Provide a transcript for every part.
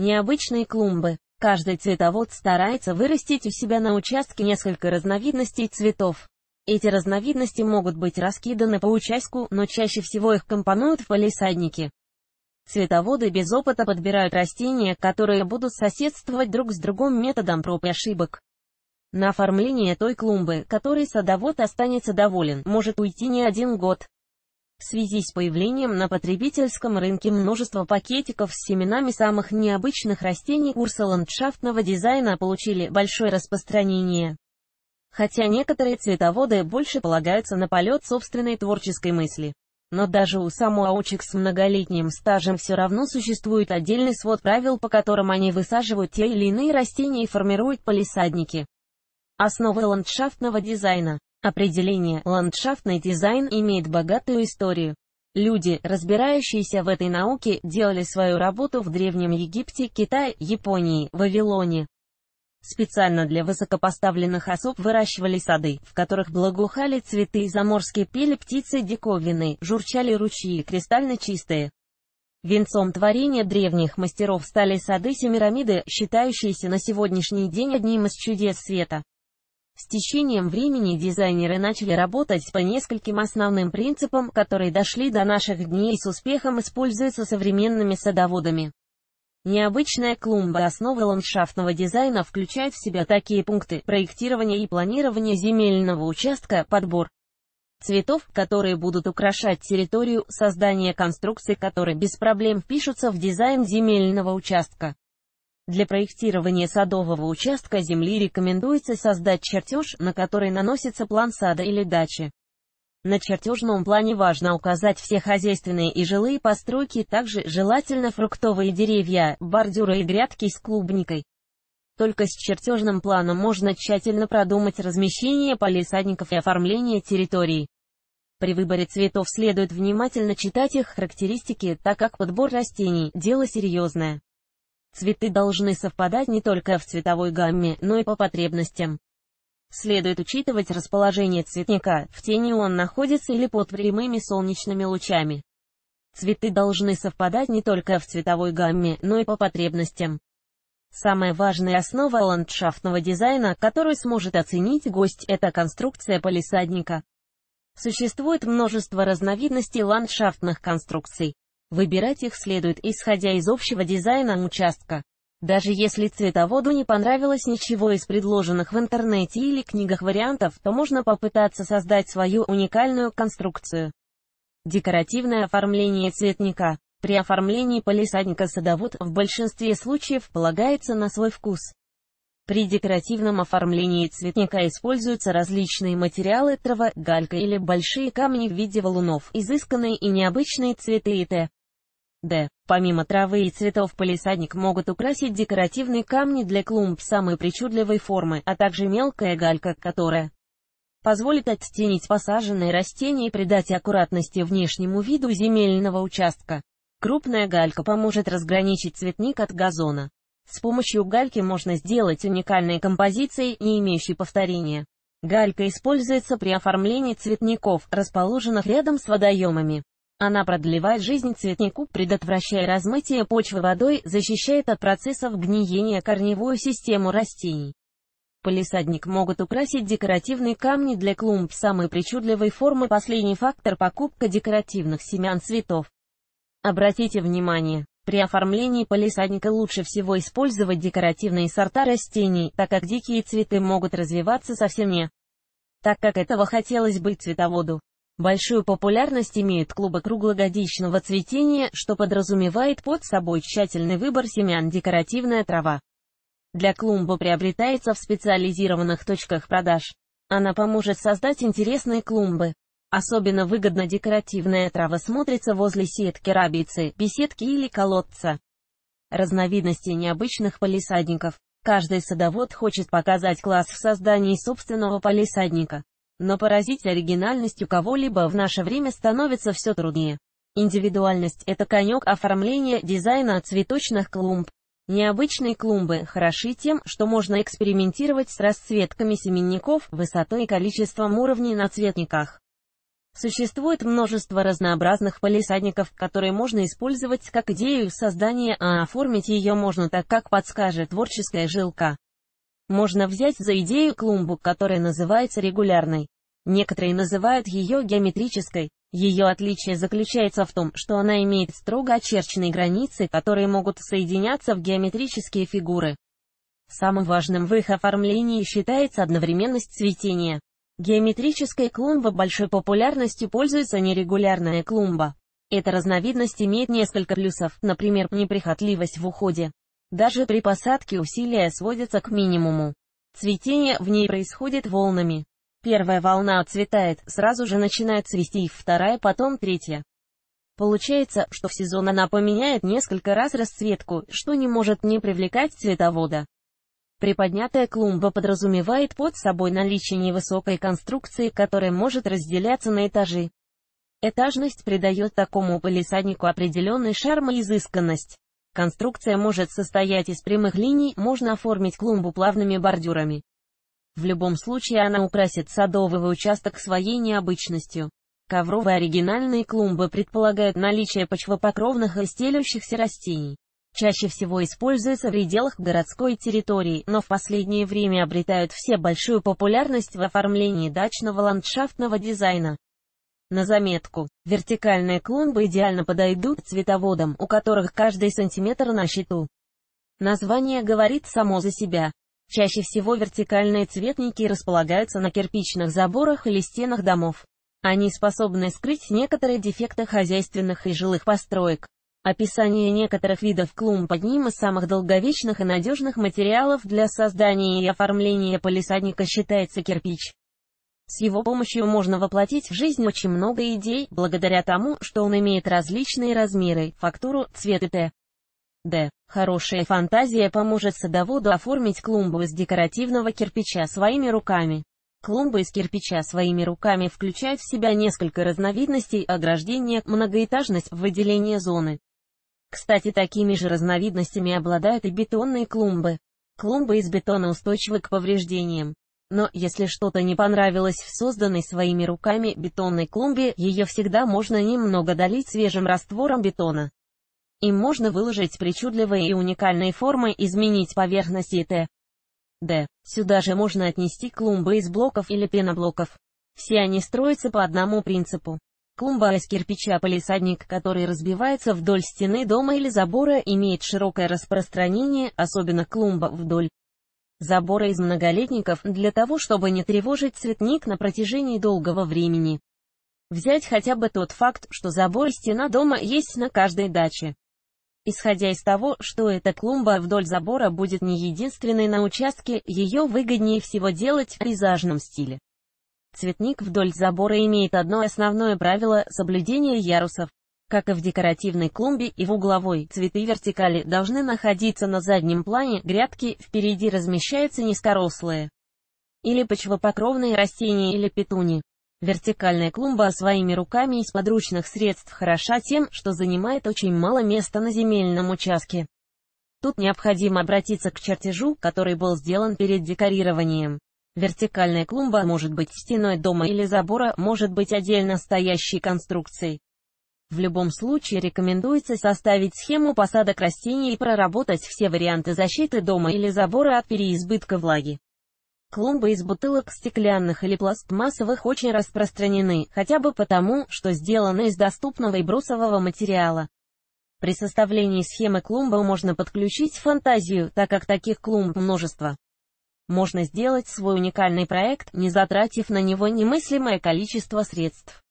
Необычные клумбы. Каждый цветовод старается вырастить у себя на участке несколько разновидностей цветов. Эти разновидности могут быть раскиданы по участку, но чаще всего их компонуют в полисаднике. Цветоводы без опыта подбирают растения, которые будут соседствовать друг с другом методом проб и ошибок. На оформление той клумбы, которой садовод останется доволен, может уйти не один год. В связи с появлением на потребительском рынке множества пакетиков с семенами самых необычных растений курсы ландшафтного дизайна получили большое распространение. Хотя некоторые цветоводы больше полагаются на полет собственной творческой мысли. Но даже у самоучек с многолетним стажем все равно существует отдельный свод правил, по которым они высаживают те или иные растения и формируют полисадники. Основы ландшафтного дизайна Определение «ландшафтный дизайн» имеет богатую историю. Люди, разбирающиеся в этой науке, делали свою работу в Древнем Египте, Китае, Японии, Вавилоне. Специально для высокопоставленных особ выращивали сады, в которых благоухали цветы, заморские пели птицы диковины, журчали ручьи, кристально чистые. Венцом творения древних мастеров стали сады Семирамиды, считающиеся на сегодняшний день одним из чудес света. С течением времени дизайнеры начали работать по нескольким основным принципам, которые дошли до наших дней и с успехом используются современными садоводами. Необычная клумба основы ландшафтного дизайна включает в себя такие пункты проектирования и планирования земельного участка, подбор цветов, которые будут украшать территорию, создание конструкций, которые без проблем впишутся в дизайн земельного участка. Для проектирования садового участка земли рекомендуется создать чертеж, на который наносится план сада или дачи. На чертежном плане важно указать все хозяйственные и жилые постройки, также желательно фруктовые деревья, бордюры и грядки с клубникой. Только с чертежным планом можно тщательно продумать размещение полисадников и оформление территорий. При выборе цветов следует внимательно читать их характеристики, так как подбор растений – дело серьезное. Цветы должны совпадать не только в цветовой гамме, но и по потребностям. Следует учитывать расположение цветника, в тени он находится или под прямыми солнечными лучами. Цветы должны совпадать не только в цветовой гамме, но и по потребностям. Самая важная основа ландшафтного дизайна, которую сможет оценить гость, это конструкция полисадника. Существует множество разновидностей ландшафтных конструкций. Выбирать их следует исходя из общего дизайна участка. Даже если цветоводу не понравилось ничего из предложенных в интернете или книгах вариантов, то можно попытаться создать свою уникальную конструкцию. Декоративное оформление цветника. При оформлении полисадника садовод в большинстве случаев полагается на свой вкус. При декоративном оформлении цветника используются различные материалы трава, галька или большие камни в виде валунов, изысканные и необычные цветы и т. Д. Помимо травы и цветов полисадник могут украсить декоративные камни для клумб самой причудливой формы, а также мелкая галька, которая позволит оттенить посаженные растения и придать аккуратности внешнему виду земельного участка. Крупная галька поможет разграничить цветник от газона. С помощью гальки можно сделать уникальные композиции, не имеющие повторения. Галька используется при оформлении цветников, расположенных рядом с водоемами. Она продлевает жизнь цветнику, предотвращая размытие почвы водой, защищает от процессов гниения корневую систему растений. Полисадник могут украсить декоративные камни для клумб самой причудливой формы. Последний фактор – покупка декоративных семян цветов. Обратите внимание, при оформлении полисадника лучше всего использовать декоративные сорта растений, так как дикие цветы могут развиваться совсем не так, как этого хотелось бы цветоводу. Большую популярность имеют клубы круглогодичного цветения, что подразумевает под собой тщательный выбор семян декоративная трава. Для клумбы приобретается в специализированных точках продаж. Она поможет создать интересные клумбы. Особенно выгодно декоративная трава смотрится возле сетки рабицы, беседки или колодца. Разновидности необычных полисадников. Каждый садовод хочет показать класс в создании собственного полисадника. Но поразить оригинальностью кого-либо в наше время становится все труднее. Индивидуальность – это конек оформления дизайна цветочных клумб. Необычные клумбы хороши тем, что можно экспериментировать с расцветками семенников, высотой и количеством уровней на цветниках. Существует множество разнообразных полисадников, которые можно использовать как идею создания, а оформить ее можно так, как подскажет творческая жилка можно взять за идею клумбу, которая называется регулярной. Некоторые называют ее геометрической. Ее отличие заключается в том, что она имеет строго очерченные границы, которые могут соединяться в геометрические фигуры. Самым важным в их оформлении считается одновременность цветения. Геометрическая клумба большой популярностью пользуется нерегулярная клумба. Эта разновидность имеет несколько плюсов, например, неприхотливость в уходе. Даже при посадке усилия сводятся к минимуму. Цветение в ней происходит волнами. Первая волна отцветает, сразу же начинает цвести, вторая, потом третья. Получается, что в сезон она поменяет несколько раз расцветку, что не может не привлекать цветовода. Приподнятая клумба подразумевает под собой наличие невысокой конструкции, которая может разделяться на этажи. Этажность придает такому полисаднику определенный шарм и изысканность. Конструкция может состоять из прямых линий, можно оформить клумбу плавными бордюрами. В любом случае она украсит садовый участок своей необычностью. Ковровые оригинальные клумбы предполагают наличие почвопокровных и стелющихся растений. Чаще всего используются в пределах городской территории, но в последнее время обретают все большую популярность в оформлении дачного ландшафтного дизайна. На заметку, вертикальные клумбы идеально подойдут цветоводам, у которых каждый сантиметр на счету. Название говорит само за себя. Чаще всего вертикальные цветники располагаются на кирпичных заборах или стенах домов. Они способны скрыть некоторые дефекты хозяйственных и жилых построек. Описание некоторых видов клумб одним из самых долговечных и надежных материалов для создания и оформления полисадника считается кирпич. С его помощью можно воплотить в жизнь очень много идей, благодаря тому, что он имеет различные размеры, фактуру, цвет и т. Д. Хорошая фантазия поможет садоводу оформить клумбу из декоративного кирпича своими руками. Клумбы из кирпича своими руками включают в себя несколько разновидностей ограждения, многоэтажность, выделение зоны. Кстати, такими же разновидностями обладают и бетонные клумбы. Клумбы из бетона устойчивы к повреждениям. Но если что-то не понравилось в созданной своими руками бетонной клумбе, ее всегда можно немного долить свежим раствором бетона. Им можно выложить причудливые и уникальные формы, изменить поверхность и д. Сюда же можно отнести клумбы из блоков или пеноблоков. Все они строятся по одному принципу. Клумба из кирпича полисадник, который разбивается вдоль стены дома или забора, имеет широкое распространение, особенно клумба вдоль забора из многолетников для того, чтобы не тревожить цветник на протяжении долгого времени. Взять хотя бы тот факт, что забор и стена дома есть на каждой даче. Исходя из того, что эта клумба вдоль забора будет не единственной на участке, ее выгоднее всего делать в пейзажном стиле. Цветник вдоль забора имеет одно основное правило – соблюдение ярусов. Как и в декоративной клумбе и в угловой, цветы вертикали должны находиться на заднем плане грядки, впереди размещаются низкорослые или почвопокровные растения или петуни. Вертикальная клумба своими руками из подручных средств хороша тем, что занимает очень мало места на земельном участке. Тут необходимо обратиться к чертежу, который был сделан перед декорированием. Вертикальная клумба может быть стеной дома или забора, может быть отдельно стоящей конструкцией. В любом случае рекомендуется составить схему посадок растений и проработать все варианты защиты дома или забора от переизбытка влаги. Клумбы из бутылок стеклянных или пластмассовых очень распространены, хотя бы потому, что сделаны из доступного и брусового материала. При составлении схемы клумбы можно подключить фантазию, так как таких клумб множество. Можно сделать свой уникальный проект, не затратив на него немыслимое количество средств.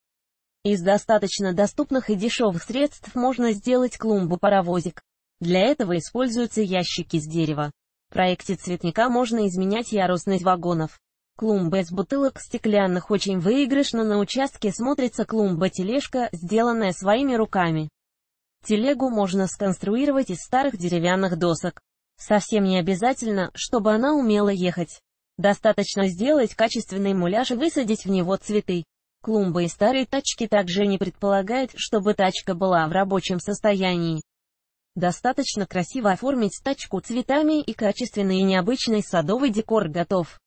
Из достаточно доступных и дешевых средств можно сделать клумбу-паровозик. Для этого используются ящики с дерева. В проекте цветника можно изменять ярусность вагонов. Клумба из бутылок стеклянных очень выигрышно на участке смотрится клумба-тележка, сделанная своими руками. Телегу можно сконструировать из старых деревянных досок. Совсем не обязательно, чтобы она умела ехать. Достаточно сделать качественный муляж и высадить в него цветы. Клумба и старые тачки также не предполагают, чтобы тачка была в рабочем состоянии. Достаточно красиво оформить тачку цветами и качественный и необычный садовый декор готов.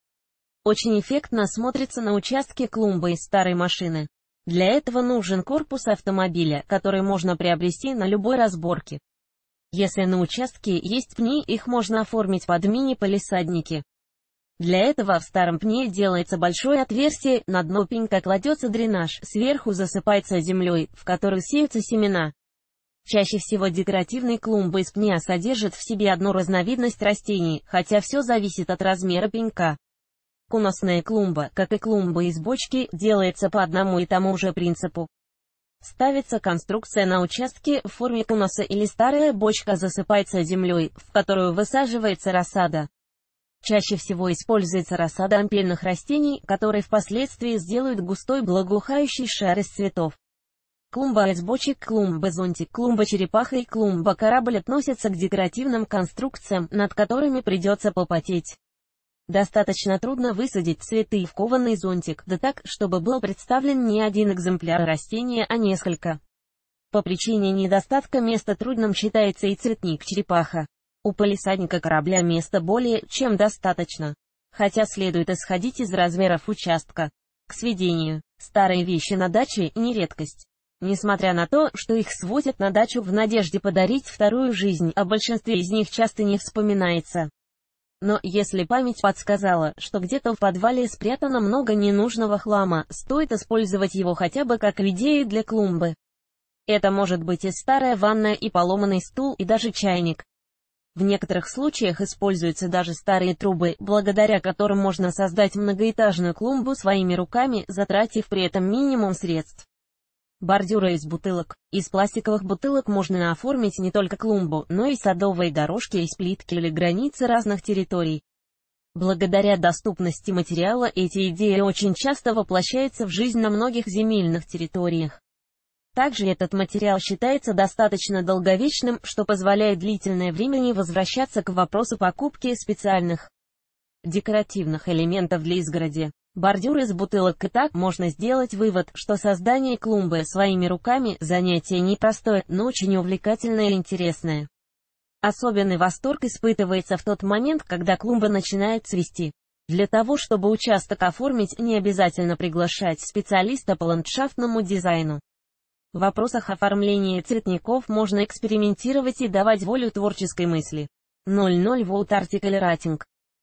Очень эффектно смотрится на участке клумбы из старой машины. Для этого нужен корпус автомобиля, который можно приобрести на любой разборке. Если на участке есть пни, их можно оформить под мини-полисадники. Для этого в старом пне делается большое отверстие, на дно пенька кладется дренаж, сверху засыпается землей, в которую сеются семена. Чаще всего декоративные клумбы из пня содержат в себе одну разновидность растений, хотя все зависит от размера пенька. Куносная клумба, как и клумба из бочки, делается по одному и тому же принципу. Ставится конструкция на участке в форме куноса или старая бочка засыпается землей, в которую высаживается рассада. Чаще всего используется рассада ампельных растений, которые впоследствии сделают густой благоухающий шар из цветов. Клумба из клумба зонтик, клумба черепаха и клумба корабль относятся к декоративным конструкциям, над которыми придется попотеть. Достаточно трудно высадить цветы в кованный зонтик, да так, чтобы был представлен не один экземпляр растения, а несколько. По причине недостатка места трудным считается и цветник черепаха. У полисадника корабля места более чем достаточно. Хотя следует исходить из размеров участка. К сведению, старые вещи на даче не редкость. Несмотря на то, что их свозят на дачу в надежде подарить вторую жизнь, о большинстве из них часто не вспоминается. Но если память подсказала, что где-то в подвале спрятано много ненужного хлама, стоит использовать его хотя бы как идею для клумбы. Это может быть и старая ванная, и поломанный стул, и даже чайник. В некоторых случаях используются даже старые трубы, благодаря которым можно создать многоэтажную клумбу своими руками, затратив при этом минимум средств. Бордюры из бутылок. Из пластиковых бутылок можно оформить не только клумбу, но и садовые дорожки из плитки или границы разных территорий. Благодаря доступности материала эти идеи очень часто воплощаются в жизнь на многих земельных территориях. Также этот материал считается достаточно долговечным, что позволяет длительное время не возвращаться к вопросу покупки специальных декоративных элементов для изгороди. Бордюр из бутылок и так можно сделать вывод, что создание клумбы своими руками – занятие непростое, но очень увлекательное и интересное. Особенный восторг испытывается в тот момент, когда клумба начинает цвести. Для того, чтобы участок оформить, не обязательно приглашать специалиста по ландшафтному дизайну. В вопросах оформления цветников можно экспериментировать и давать волю творческой мысли. 00 Volt Article Rating